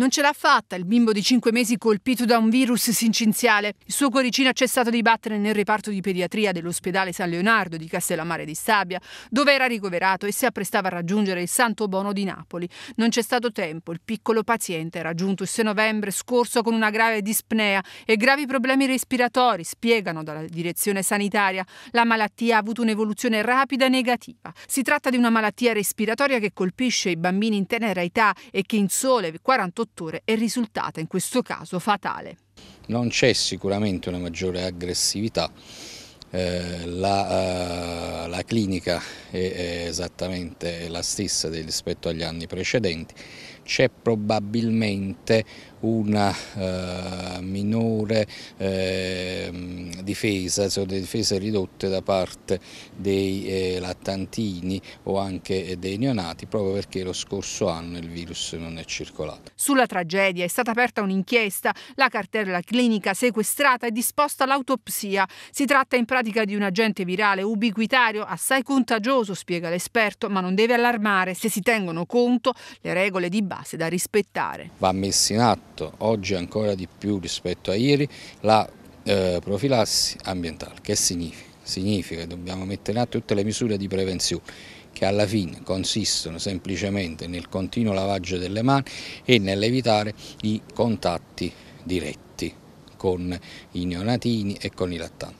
Non ce l'ha fatta il bimbo di 5 mesi colpito da un virus sincinziale. Il suo cuoricino ha cessato di battere nel reparto di pediatria dell'ospedale San Leonardo di Castellammare di Stabia, dove era ricoverato e si apprestava a raggiungere il Santo Bono di Napoli. Non c'è stato tempo, il piccolo paziente era giunto il 6 novembre scorso con una grave dispnea e gravi problemi respiratori, spiegano dalla direzione sanitaria. La malattia ha avuto un'evoluzione rapida e negativa. Si tratta di una malattia respiratoria che colpisce i bambini in tenera età e che in sole 48 conduttore è risultata in questo caso fatale. Non c'è sicuramente una maggiore aggressività, eh, la, eh, la, clinica è, è, esattamente la stessa rispetto agli anni precedenti, c'è probabilmente una eh, minore eh, difesa, cioè delle difese ridotte da parte dei eh, lattantini o anche eh, dei neonati proprio perché lo scorso anno il virus non è circolato. Sulla tragedia è stata aperta un'inchiesta, la cartella clinica sequestrata è disposta all'autopsia. Si tratta in pratica di un agente virale ubiquitario assai contagioso, spiega l'esperto, ma non deve allarmare se si tengono conto le regole di base da rispettare. Va messo in atto fatto oggi ancora di più rispetto a ieri la eh, profilassi ambientale. Che significa? Significa che dobbiamo mettere in atto tutte le misure di prevenzione che alla fine consistono semplicemente nel continuo lavaggio delle mani e nell'evitare i contatti diretti con i neonatini e con i lattanti.